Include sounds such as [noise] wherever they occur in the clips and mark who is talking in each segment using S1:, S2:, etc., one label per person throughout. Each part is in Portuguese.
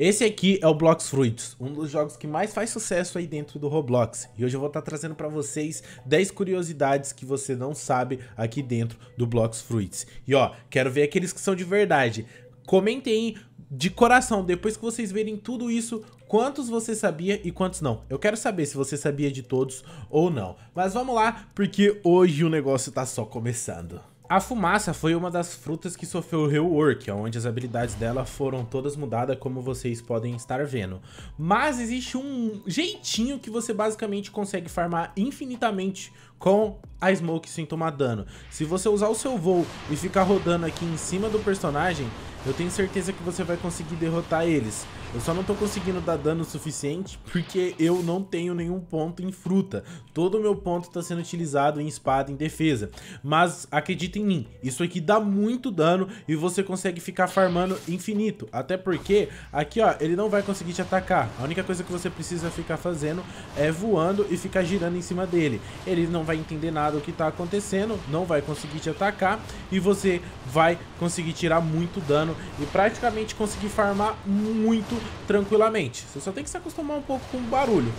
S1: Esse aqui é o Blox Fruits, um dos jogos que mais faz sucesso aí dentro do Roblox. E hoje eu vou estar tá trazendo para vocês 10 curiosidades que você não sabe aqui dentro do Blox Fruits. E ó, quero ver aqueles que são de verdade. Comentem de coração, depois que vocês verem tudo isso, quantos você sabia e quantos não. Eu quero saber se você sabia de todos ou não. Mas vamos lá, porque hoje o negócio tá só começando. A fumaça foi uma das frutas que sofreu o rework, onde as habilidades dela foram todas mudadas, como vocês podem estar vendo. Mas existe um jeitinho que você basicamente consegue farmar infinitamente com a Smoke sem tomar dano. Se você usar o seu voo e ficar rodando aqui em cima do personagem, eu tenho certeza que você vai conseguir derrotar eles. Eu só não tô conseguindo dar dano suficiente porque eu não tenho nenhum ponto em fruta. Todo o meu ponto tá sendo utilizado em espada, em defesa. Mas acredita em mim, isso aqui dá muito dano e você consegue ficar farmando infinito. Até porque aqui, ó, ele não vai conseguir te atacar. A única coisa que você precisa ficar fazendo é voando e ficar girando em cima dele. Ele não vai entender nada do que tá acontecendo, não vai conseguir te atacar e você vai conseguir tirar muito dano e praticamente conseguir farmar muito tranquilamente. Você só tem que se acostumar um pouco com o barulho.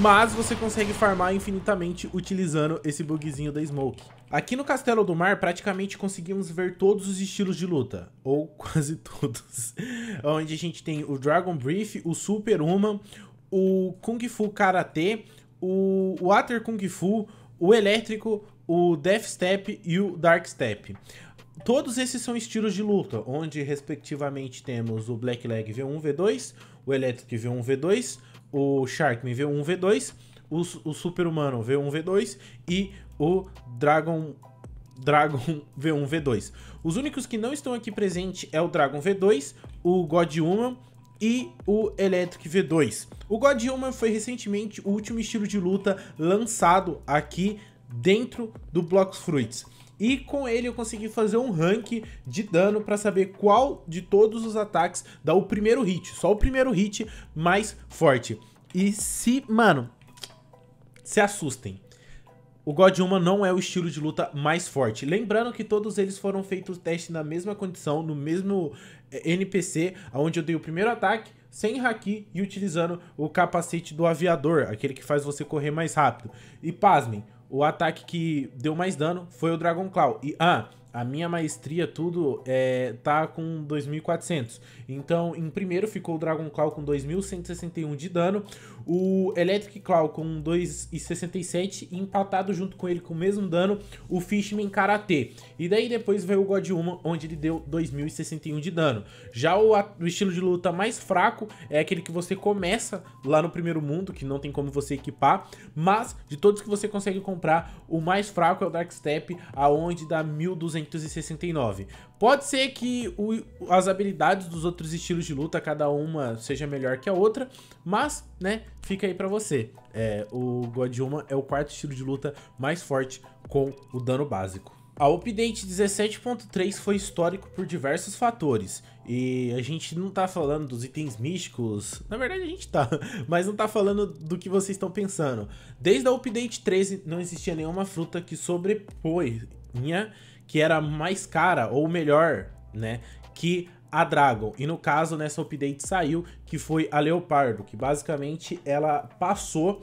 S1: Mas você consegue farmar infinitamente utilizando esse bugzinho da Smoke. Aqui no Castelo do Mar, praticamente conseguimos ver todos os estilos de luta, ou [laughs] quase todos. Onde a gente tem o Dragon Brief, o Super Human, o Kung Fu Karate, o Water Kung Fu, o Elétrico, o Death Step e o Dark Step. Todos esses são estilos de luta, onde respectivamente temos o Blackleg V1, V2, o Electric V1, V2, o Sharkman V1, V2, o, o Super Humano V1, V2 e o Dragon Dragon V1, [laughs] V2. Os únicos que não estão aqui presentes é o Dragon V2, o God Human e o Electric V2. O God Human foi recentemente o último estilo de luta lançado aqui dentro do Blox Fruits. E com ele eu consegui fazer um rank de dano para saber qual de todos os ataques dá o primeiro hit. Só o primeiro hit mais forte. E se, mano, se assustem. O God Uma não é o estilo de luta mais forte. Lembrando que todos eles foram feitos teste na mesma condição, no mesmo eh, NPC, onde eu dei o primeiro ataque, sem haki e utilizando o capacete do aviador, aquele que faz você correr mais rápido. E pasmem, o ataque que deu mais dano foi o Dragon Claw. E, ah, a minha maestria, tudo, é, tá com 2.400. Então, em primeiro ficou o Dragon Claw com 2.161 de dano, o Electric Claw com 2.67 e empatado junto com ele com o mesmo dano, o Fishman Karate. E daí depois veio o God Uma, onde ele deu 2.061 de dano. Já o, o estilo de luta mais fraco é aquele que você começa lá no primeiro mundo, que não tem como você equipar, mas de todos que você consegue comprar, o mais fraco é o Dark Step, aonde dá 1.200 169. Pode ser que o, as habilidades dos outros estilos de luta, cada uma seja melhor que a outra, mas, né, fica aí para você. É, o Godiuma é o quarto estilo de luta mais forte com o dano básico. A update 17.3 foi histórico por diversos fatores, e a gente não tá falando dos itens místicos, na verdade a gente tá, [laughs] mas não tá falando do que vocês estão pensando. Desde a update 13 não existia nenhuma fruta que sobreponha que era mais cara ou melhor, né, que a Dragon. E no caso, nessa né, update saiu que foi a Leopardo, que basicamente ela passou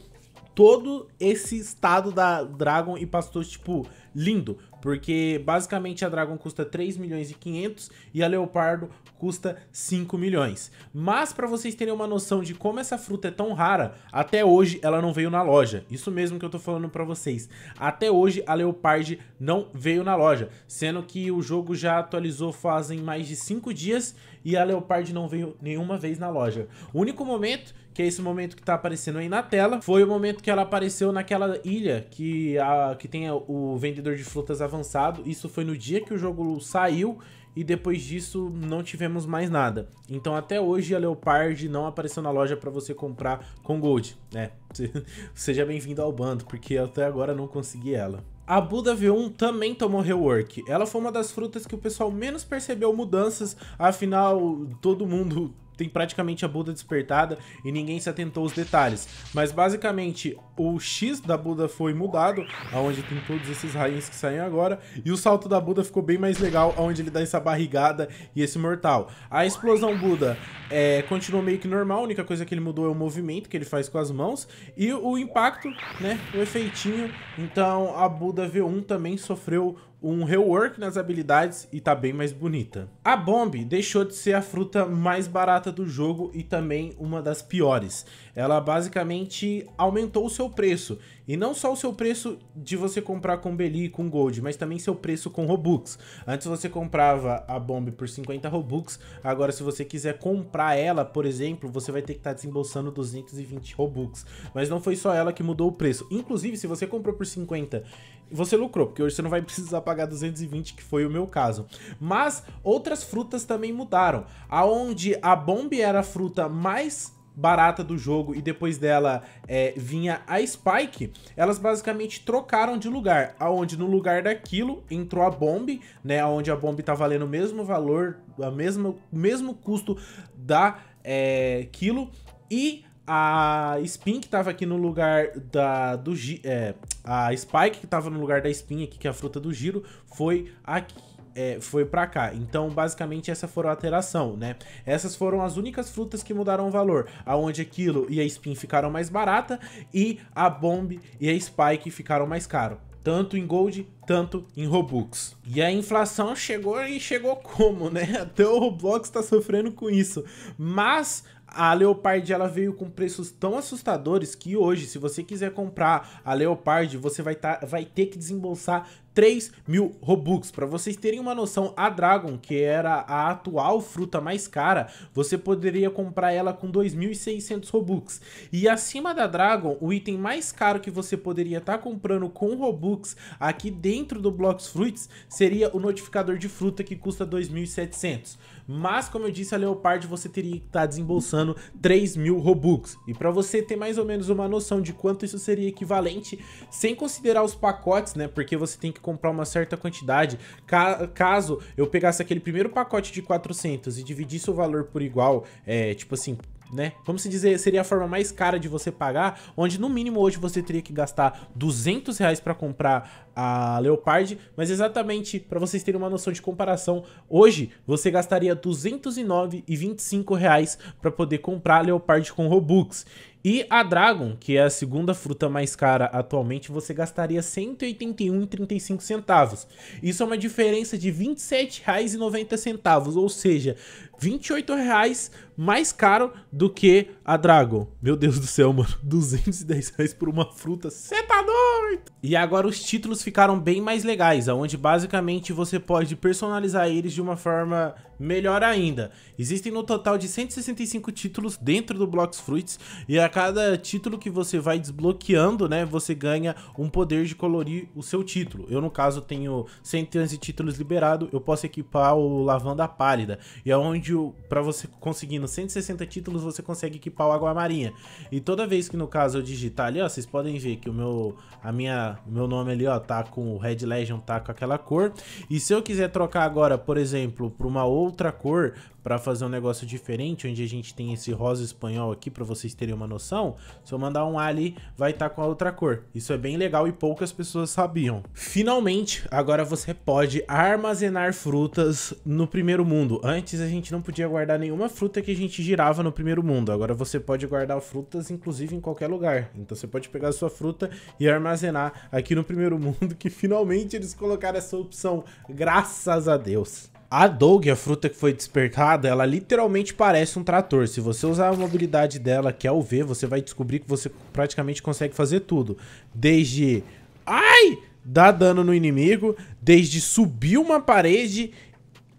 S1: todo esse estado da Dragon e passou tipo lindo, porque basicamente a Dragon custa 3 milhões e 500 e a Leopardo custa 5 milhões. Mas para vocês terem uma noção de como essa fruta é tão rara, até hoje ela não veio na loja. Isso mesmo que eu tô falando para vocês. Até hoje a Leopard não veio na loja, sendo que o jogo já atualizou fazem mais de 5 dias e a Leopard não veio nenhuma vez na loja. O único momento que é esse momento que tá aparecendo aí na tela, foi o momento que ela apareceu naquela ilha que, a, que tem o vendedor servidor de frutas avançado. Isso foi no dia que o jogo saiu e depois disso não tivemos mais nada. Então até hoje a Leopard não apareceu na loja para você comprar com Gold. É, [laughs] seja bem-vindo ao bando, porque até agora não consegui ela. A Buda V1 também tomou rework. Ela foi uma das frutas que o pessoal menos percebeu mudanças, afinal todo mundo tem praticamente a Buda despertada e ninguém se atentou aos detalhes. Mas basicamente o X da Buda foi mudado, aonde tem todos esses raios que saem agora, e o salto da Buda ficou bem mais legal, aonde ele dá essa barrigada e esse mortal. A explosão Buda é, continuou meio que normal, a única coisa que ele mudou é o movimento que ele faz com as mãos e o impacto, né, o efeitinho. Então a Buda V1 também sofreu um rework nas habilidades e tá bem mais bonita. A Bomb deixou de ser a fruta mais barata do jogo e também uma das piores. Ela basicamente aumentou o seu preço e não só o seu preço de você comprar com Beli, com Gold, mas também seu preço com Robux. Antes você comprava a Bomb por 50 Robux, agora se você quiser comprar ela, por exemplo, você vai ter que estar tá desembolsando 220 Robux. Mas não foi só ela que mudou o preço. Inclusive, se você comprou por 50, você lucrou, porque hoje você não vai [laughs] precisar pagar 220, que foi o meu caso. Mas outras frutas também mudaram. Aonde a Bomb era a fruta mais barata do jogo e depois dela é, vinha a Spike, elas basicamente trocaram de lugar, aonde no lugar daquilo entrou a Bomb, né, aonde a Bomb tá valendo o mesmo valor, o mesmo, mesmo custo da é, Kilo, e a Spin que tava aqui no lugar da do é, a Spike que tava no lugar da Spin aqui, que é a fruta do giro, foi aqui é, foi para cá. Então, basicamente, essa foi a alteração, né? Essas foram as únicas frutas que mudaram o valor, aonde aquilo e a Spin ficaram mais barata e a Bomb e a Spike ficaram mais caro tanto em Gold, tanto em Robux. E a inflação chegou e chegou como, né? [laughs] Até o Roblox está sofrendo com isso. Mas a Leopard ela veio com preços tão assustadores que hoje, se você quiser comprar a Leopard, você vai, tá, vai ter que desembolsar 3 mil Robux. Para vocês terem uma noção, a Dragon, que era a atual fruta mais cara, você poderia comprar ela com 2.600 Robux. E acima da Dragon, o item mais caro que você poderia estar tá comprando com Robux aqui dentro do Blocks Fruits seria o notificador de fruta que custa 2.700. Mas, como eu disse, a Leopard você teria que estar tá desembolsando 3 mil Robux. E para você ter mais ou menos uma noção de quanto isso seria equivalente, sem considerar os pacotes, né? Porque você tem que comprar uma certa quantidade. Ca caso eu pegasse aquele primeiro pacote de 400 e dividisse o valor por igual, é, tipo assim, né? Vamos se dizer, seria a forma mais cara de você pagar, onde no mínimo hoje você teria que gastar 200 reais para comprar a Leopard, mas exatamente para vocês terem uma noção de comparação, hoje você gastaria 209,25 reais para poder comprar a Leopard com Robux. E a Dragon, que é a segunda fruta mais cara atualmente, você gastaria R$ 181,35. Isso é uma diferença de R$ 27,90, ou seja, R$ 28,00 mais caro do que a Dragon. Meu Deus do céu, mano, R$ [laughs] 210,00 reais por uma fruta, você tá doido! E agora os títulos ficaram bem mais legais, onde basicamente você pode personalizar eles de uma forma melhor ainda. Existem no total de 165 títulos dentro do Blocks Fruits e a cada título que você vai desbloqueando, né, você ganha um poder de colorir o seu título. Eu, no caso, tenho 111 títulos liberado, eu posso equipar o Lavanda Pálida. E é onde, para você conseguindo 160 títulos, você consegue equipar o Água Marinha. E toda vez que, no caso, eu digitar ali, ó, vocês podem ver que o meu, a minha, meu nome ali, ó, tá com o Red Legend tá com aquela cor. E se eu quiser trocar agora, por exemplo, para uma outra cor, para fazer um negócio diferente, onde a gente tem esse rosa espanhol aqui, para vocês terem uma noção, se eu mandar um ali, vai estar tá com a outra cor. Isso é bem legal e poucas pessoas sabiam. Finalmente, agora você pode armazenar frutas no primeiro mundo. Antes a gente não podia guardar nenhuma fruta que a gente girava no primeiro mundo. Agora você pode guardar frutas, inclusive, em qualquer lugar. Então você pode pegar a sua fruta e armazenar aqui no primeiro [laughs] mundo, que finalmente eles colocaram essa opção, graças a Deus. A Doug, a fruta que foi despertada, ela literalmente parece um trator. Se você usar a mobilidade dela, que é o V, você vai descobrir que você praticamente consegue fazer tudo. Desde... Ai! Dar dano no inimigo, desde subir uma parede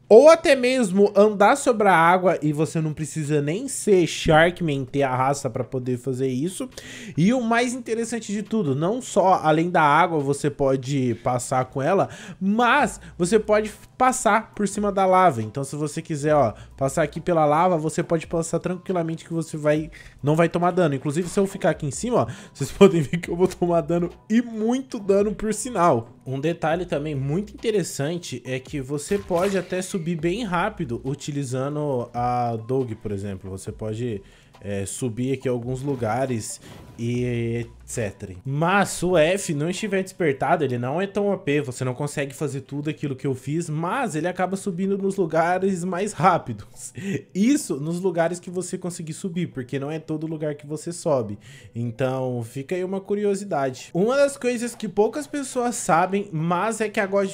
S1: ou até mesmo andar sobre a água e você não precisa nem ser Sharkman, ter a raça para poder fazer isso. E o mais interessante de tudo, não só além da água você pode passar com ela, mas você pode passar por cima da lava. Então se você quiser, ó, passar aqui pela lava, você pode passar tranquilamente que você vai não vai tomar dano. Inclusive, se eu ficar aqui em cima, ó, vocês [laughs] podem ver que eu vou tomar dano e muito dano por sinal. Um detalhe também muito interessante é que você pode até subir bem rápido utilizando a Dog, por exemplo. Você pode é, subir aqui alguns lugares e etc. Mas se o F não estiver despertado, ele não é tão OP, você não consegue fazer tudo aquilo que eu fiz, mas ele acaba subindo nos lugares mais rápidos. Isso nos lugares que você conseguir subir, porque não é todo lugar que você sobe. Então fica aí uma curiosidade. Uma das coisas que poucas pessoas sabem, mas é que a God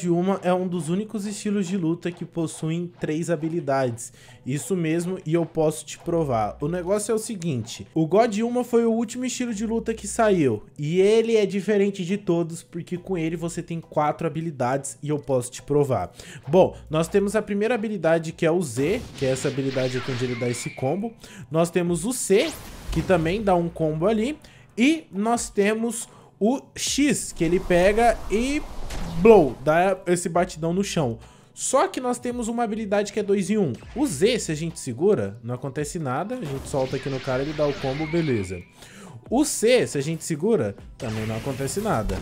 S1: é um dos únicos estilos de luta que possuem três habilidades. Isso mesmo, e eu posso te provar. O negócio é o seguinte, o God foi o último estilo estilo de luta que saiu. E ele é diferente de todos, porque com ele você tem quatro habilidades e eu posso te provar. Bom, nós temos a primeira habilidade que é o Z, que é essa habilidade aqui onde ele dá esse combo. Nós temos o C, que também dá um combo ali. E nós temos o X, que ele pega e blow, dá esse batidão no chão. Só que nós temos uma habilidade que é 2 em 1. Um. O Z, se a gente segura, não acontece nada. A gente solta aqui no cara, ele dá o combo, beleza. O C, se a gente segura, também não acontece nada.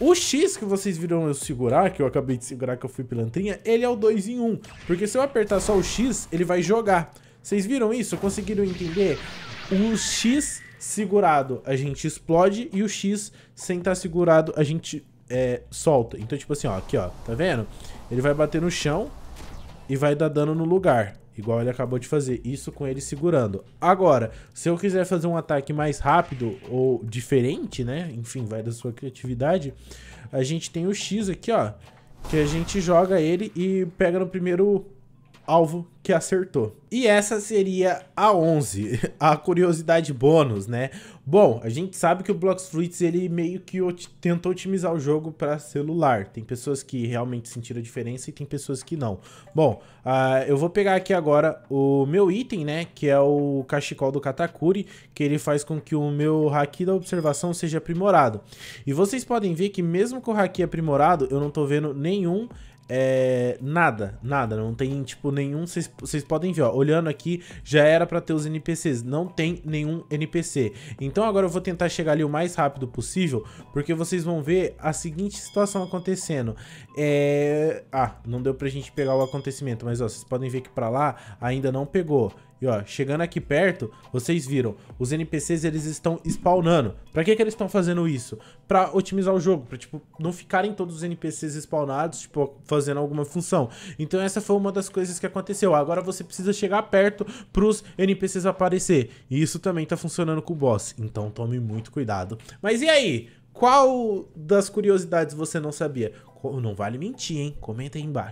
S1: O X que vocês viram eu segurar, que eu acabei de segurar que eu fui pilantrinha, ele é o 2 em 1. Um, porque se eu apertar só o X, ele vai jogar. Vocês viram isso? Conseguiram entender? O X segurado a gente explode e o X sem estar tá segurado a gente é, solta. Então tipo assim, ó, aqui ó, tá vendo? Ele vai bater no chão e vai dar dano no lugar. Igual ele acabou de fazer. Isso com ele segurando. Agora, se eu quiser fazer um ataque mais rápido ou diferente, né? Enfim, vai da sua criatividade. A gente tem o X aqui, ó. Que a gente joga ele e pega no primeiro alvo que acertou. E essa seria a 11, [laughs] a curiosidade bônus, né? Bom, a gente sabe que o Blox Fruits ele meio que ot tentou otimizar o jogo para celular. Tem pessoas que realmente sentiram a diferença e tem pessoas que não. Bom, uh, eu vou pegar aqui agora o meu item, né? Que é o cachecol do Katakuri, que ele faz com que o meu haki da observação seja aprimorado. E vocês podem ver que mesmo com o haki aprimorado, eu não tô vendo nenhum é, nada, nada, não tem tipo nenhum, vocês vocês podem ver, ó, olhando aqui, já era pra ter os NPCs, não tem nenhum NPC. Então agora eu vou tentar chegar ali o mais rápido possível, porque vocês vão ver a seguinte situação acontecendo. É... Ah, não deu pra gente pegar o acontecimento, mas ó, vocês podem ver que pra lá ainda não pegou. E ó, chegando aqui perto, vocês viram, os NPCs eles estão spawnando. Pra que que eles estão fazendo isso? Pra otimizar o jogo, pra tipo, não ficarem todos os NPCs spawnados, tipo, fazendo alguma função. Então essa foi uma das coisas que aconteceu. Agora você precisa chegar perto pros NPCs aparecer. E isso também tá funcionando com o boss, então tome muito cuidado. Mas e aí? Qual das curiosidades você não sabia? Não vale mentir, hein? Comenta aí embaixo.